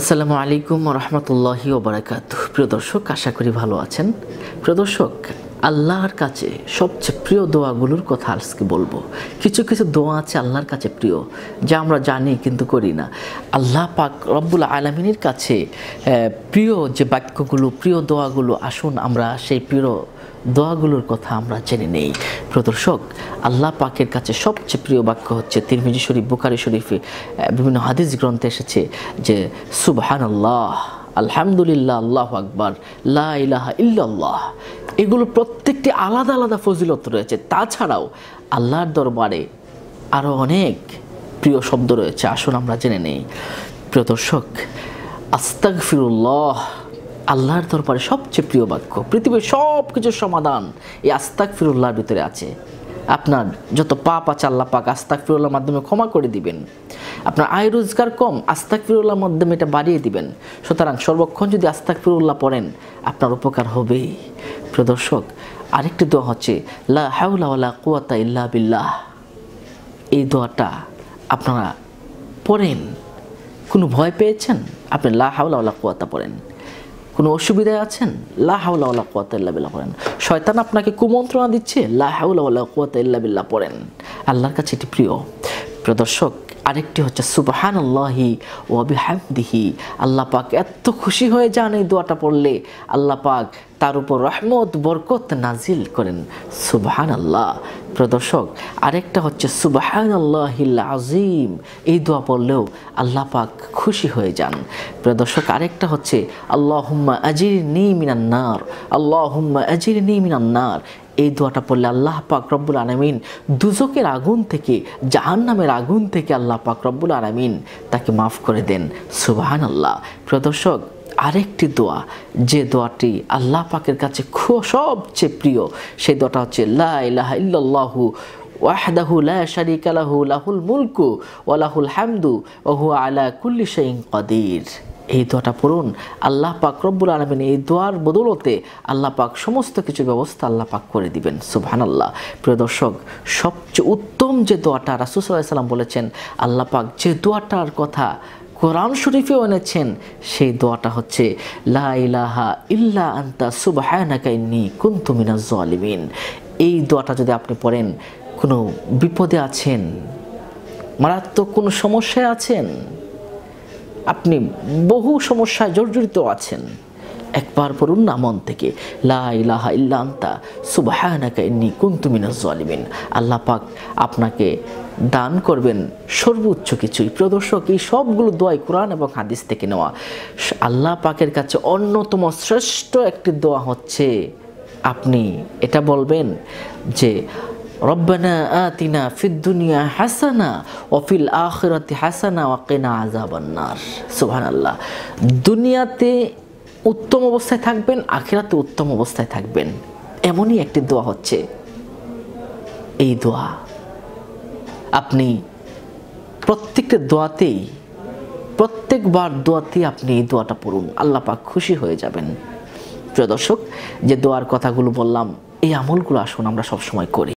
আসসালামু আলাইকুম রহমতুল্লাহি ওবরাকাত প্রিয় দর্শক আশা করি ভালো আছেন প্রিয় দর্শক আল্লাহর কাছে সবচেয়ে প্রিয় দোয়াগুলোর কথা আজকে বলবো কিছু কিছু দোয়া আছে আল্লাহর কাছে প্রিয় যা আমরা জানি কিন্তু করি না আল্লাহ পাক রব্বুল আলমিনের কাছে প্রিয় যে বাক্যগুলো প্রিয় দোয়াগুলো আসুন আমরা সেই প্রিয় দোয়াগুলোর কথা আমরা জেনে নেই প্রদর্শক আল্লাহ পাকের কাছে সবচেয়ে প্রিয় বাক্য হচ্ছে তিরমিজি শরীফ বুখারি শরীফে বিভিন্ন হাদিস গ্রন্থে এসেছে যে সুবহান আল্লাহ আলহামদুলিল্লাহ আল্লাহ আকবর ইল্লাল্লাহ এগুলো প্রত্যেকটি আলাদা আলাদা ফজিলত রয়েছে তাছাড়াও আল্লাহর দরবারে আরও অনেক প্রিয় শব্দ রয়েছে আসুন আমরা জেনে নেই প্রদর্শক দর্শক আস্তাক ফিরুল্লাহ আল্লাহর দরবারে সবচেয়ে প্রিয় বাক্য পৃথিবীর সব কিছুর সমাধান এই আস্তাক ফিরুল্লাহর ভিতরে আছে আপনার যত পাপ আছে আল্লাহ পাক আস্তাক ফিরুল্লাহর মাধ্যমে ক্ষমা করে দিবেন আপনার আয় রোজগার কম আস্তাক ফিরুল্লাহর মাধ্যমে এটা বাড়িয়ে দিবেন সুতরাং সর্বক্ষণ যদি আস্তাক ফিরুল্লাহ পড়েন আপনার উপকার হবেই প্রিয় দর্শক আরেকটি দোয়া হচ্ছে লা হাউলা কুয়াতা ইল্লা বিল্লাহ এই দোয়াটা আপনারা পড়েন কোনো ভয় পেয়েছেন আপনি লা হাউলা কুয়াতা পড়েন কোনো অসুবিধায় আছেন লাহাউলা কুয়াতাল্লা বিল্লা পড়েন শয়তান আপনাকে কুমন্ত্রণা দিচ্ছে লাহাউলা কুয়াতাল্লা বিল্লাহ পড়েন আল্লাহর কাছে এটি প্রিয় প্রদর্শক আরেকটি হচ্ছে সুবহান আল্লাহি ওয়াবিহামদিহি আল্লাহ পাক এত খুশি হয়ে যান এই দোয়াটা পড়লে আল্লাহ পাক তার উপর রহমত বরকত নাজিল করেন সুবহান আল্লাহ প্রদর্শক আরেকটা হচ্ছে সুবহান আল্লাহিল আজিম এই দোয়া পড়লেও আল্লাহ পাক খুশি হয়ে যান প্রদর্শক আরেকটা হচ্ছে আল্লাহ হুম্মা আজির নি মিনান্নার আল্লাহ হুম্মা আজির নি মিনান্নার এই দোয়াটা পড়লে আল্লাহ পাক রব্বুল আলমিন দুজকের আগুন থেকে জাহান নামের আগুন থেকে আল্লাহ পাক রব্বুল আলমিন তাকে মাফ করে দেন সুবাহান আল্লাহ প্রদর্শক আরেকটি দোয়া যে দোয়াটি আল্লাহ পাকের কাছে সবচেয়ে প্রিয় সেই দোয়াটা হচ্ছে লাহ ইলাহা ওয়াহদাহু লা শারিকা লাহু লাহুল মুলকু ওয়া লাহুল হামদু ওয়া হুয়া আলা কুল্লি শাইইন কাদির এই দোয়াটা পড়ুন আল্লাহ পাক রব্বুল আলমিন এই দোয়ার বদৌলতে আল্লাহ পাক সমস্ত কিছু ব্যবস্থা আল্লাহ পাক করে দিবেন সুবহান আল্লাহ প্রিয় দর্শক সবচেয়ে উত্তম যে দোয়াটা রাসুসাল্লাহ সাল্লাম বলেছেন আল্লাহ পাক যে দোয়াটার কথা কোরআন শরীফে এনেছেন সেই দোয়াটা হচ্ছে লা ইলাহা ইল্লা আন্তা সুবাহানাকা কুন্তুমিনা কুন্তু এই দোয়াটা যদি আপনি পড়েন কোনো বিপদে আছেন মারাত্মক কোনো সমস্যায় আছেন আপনি বহু সমস্যায় জর্জরিত আছেন একবার পড়ুন না মন থেকে লাহা ইল্লান্তা সুবাহানাকা ইন্নি কুন্তুমিনাজ জালিমিন আল্লাহ পাক আপনাকে দান করবেন সর্বোচ্চ কিছুই প্রদর্শক এই সবগুলো দোয়াই কোরআন এবং হাদিস থেকে নেওয়া আল্লাহ পাকের কাছে অন্যতম শ্রেষ্ঠ একটি দোয়া হচ্ছে আপনি এটা বলবেন যে রব্বানা আতিনা ফিদ্দুনিয়া হাসানা ওফিল আখিরাতি হাসানা ওয়াকিনা আজাবান্নার সুহান আল্লাহ দুনিয়াতে উত্তম অবস্থায় থাকবেন আখেরাতে উত্তম অবস্থায় থাকবেন এমনই একটি দোয়া হচ্ছে এই দোয়া আপনি প্রত্যেকটা দোয়াতেই প্রত্যেকবার দোয়াতেই আপনি এই দোয়াটা পড়ুন আল্লাহ পাক খুশি হয়ে যাবেন প্রিয় দর্শক যে দোয়ার কথাগুলো বললাম এই আমলগুলো আসুন আমরা সবসময় করি